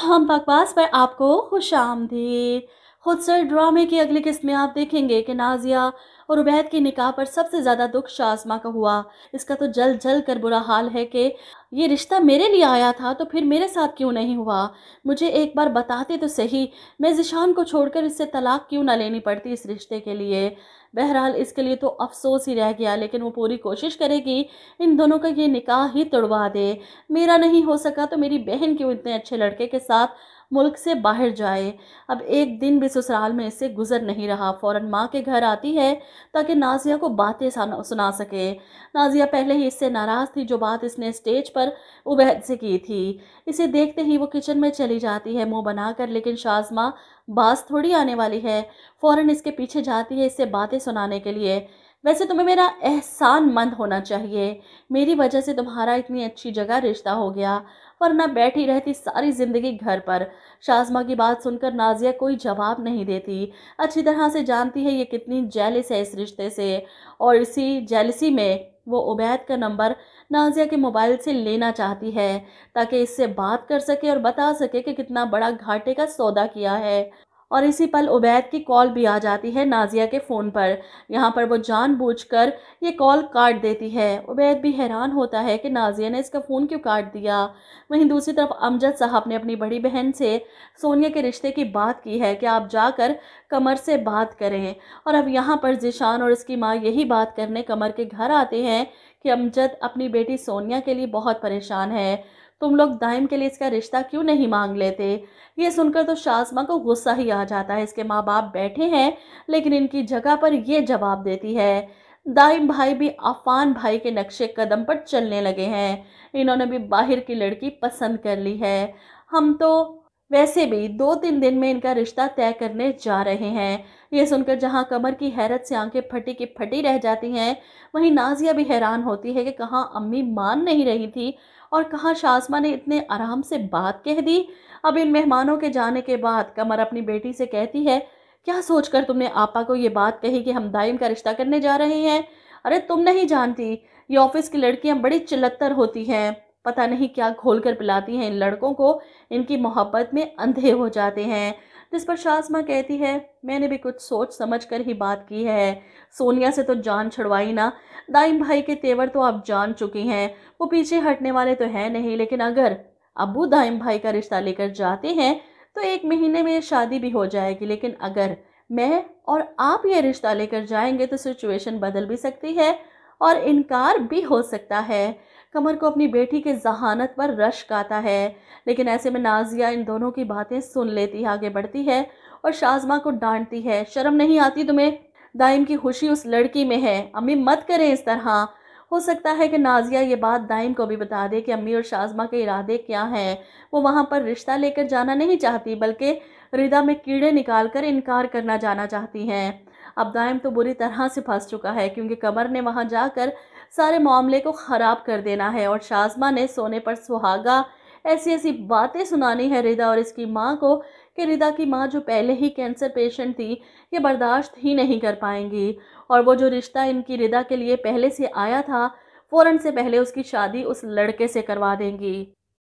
हम बकवास पर आपको खुश आमदीद खुद सर ड्रामे की अगली किस्त में आप देखेंगे कि नाजिया और उबैद के निकाह पर सबसे ज़्यादा दुख शाजमा का हुआ इसका तो जल जल कर बुरा हाल है कि ये रिश्ता मेरे लिए आया था तो फिर मेरे साथ क्यों नहीं हुआ मुझे एक बार बताते तो सही मैं जिशान को छोड़कर इससे तलाक क्यों ना लेनी पड़ती इस रिश्ते के लिए बहरहाल इसके लिए तो अफसोस ही रह गया लेकिन वो पूरी कोशिश करेगी इन दोनों का ये निकाह ही तोड़वा दे मेरा नहीं हो सका तो मेरी बहन क्यों इतने अच्छे लड़के के साथ मुल्क से बाहर जाए अब एक दिन भी ससुराल में इससे गुजर नहीं रहा फ़ौर माँ के घर आती है ताकि नाजिया को बातें सुना सके नाजिया पहले ही इससे नाराज़ थी जो बात इसने स्टेज पर उबैद से की थी इसे देखते ही वो किचन में चली जाती है मुँह बनाकर लेकिन शाजमा बास थोड़ी आने वाली है फ़ौर इसके पीछे जाती है इससे बातें सुनाने के लिए वैसे तुम्हें मेरा एहसान मंद होना चाहिए मेरी वजह से तुम्हारा इतनी अच्छी जगह रिश्ता हो गया वरना बैठी रहती सारी ज़िंदगी घर पर शाजमा की बात सुनकर नाजिया कोई जवाब नहीं देती अच्छी तरह से जानती है ये कितनी जैलिस है इस रिश्ते से और इसी जेलसी में वो उबैद का नंबर नाजिया के मोबाइल से लेना चाहती है ताकि इससे बात कर सके और बता सके कि कितना बड़ा घाटे का सौदा किया है और इसी पल उबैद की कॉल भी आ जाती है नाजिया के फ़ोन पर यहाँ पर वो जानबूझकर ये कॉल काट देती है उबैद भी हैरान होता है कि नाजिया ने इसका फ़ोन क्यों काट दिया वहीं दूसरी तरफ अमजद साहब ने अपनी बड़ी बहन से सोनिया के रिश्ते की बात की है कि आप जाकर कमर से बात करें और अब यहाँ पर जिशान और इसकी माँ यही बात करने कमर के घर आते हैं कि अमजद अपनी बेटी सोनिया के लिए बहुत परेशान है तुम लोग दाइम के लिए इसका रिश्ता क्यों नहीं मांग लेते ये सुनकर तो शाजमा को गुस्सा ही आ जाता है इसके माँ बाप बैठे हैं लेकिन इनकी जगह पर यह जवाब देती है दाइम भाई भी अफान भाई के नक्शे कदम पर चलने लगे हैं इन्होंने भी बाहर की लड़की पसंद कर ली है हम तो वैसे भी दो तीन दिन में इनका रिश्ता तय करने जा रहे हैं ये सुनकर जहाँ कमर की हैरत से आंखें फटी की फटी रह जाती हैं वहीं नाजिया भी हैरान होती है कि कहाँ अम्मी मान नहीं रही थी और कहाँ शाजमा ने इतने आराम से बात कह दी अब इन मेहमानों के जाने के बाद कमर अपनी बेटी से कहती है क्या सोचकर तुमने आपा को ये बात कही कि हम दाइम का रिश्ता करने जा रहे हैं अरे तुम नहीं जानती ये ऑफिस की लड़कियाँ बड़ी चिलत्तर होती हैं पता नहीं क्या घोल कर पिलाती हैं इन लड़कों को इनकी मोहब्बत में अंधे हो जाते हैं जिस पर शाजमा कहती है मैंने भी कुछ सोच समझ कर ही बात की है सोनिया से तो जान छुड़वाई ना दाइम भाई के तेवर तो आप जान चुकी हैं वो पीछे हटने वाले तो हैं नहीं लेकिन अगर अबू दाइम भाई का रिश्ता लेकर जाते हैं तो एक महीने में शादी भी हो जाएगी लेकिन अगर मैं और आप ये रिश्ता लेकर जाएंगे तो सिचुएशन बदल भी सकती है और इनकार भी हो सकता है कमर को अपनी बेटी के जहानत पर रश्क आता है लेकिन ऐसे में नाजिया इन दोनों की बातें सुन लेती है आगे बढ़ती है और शाजमा को डांटती है शर्म नहीं आती तुम्हें दाइम की खुशी उस लड़की में है अम्मी मत करें इस तरह हो सकता है कि नाजिया ये बात दाइम को भी बता दे कि अम्मी और शाजमा के इरादे क्या हैं वो वहाँ पर रिश्ता लेकर जाना नहीं चाहती बल्कि रिदा में कीड़े निकाल कर इनकार करना जाना चाहती हैं अब दाइम तो बुरी तरह से फंस चुका है क्योंकि कमर ने वहाँ जाकर सारे मामले को ख़राब कर देना है और शाजमा ने सोने पर सुहागा ऐसी ऐसी बातें सुनानी है रिदा और इसकी माँ को कि रिदा की माँ जो पहले ही कैंसर पेशेंट थी ये बर्दाश्त ही नहीं कर पाएंगी और वो जो रिश्ता इनकी रिदा के लिए पहले से आया था फ़ौर से पहले उसकी शादी उस लड़के से करवा देंगी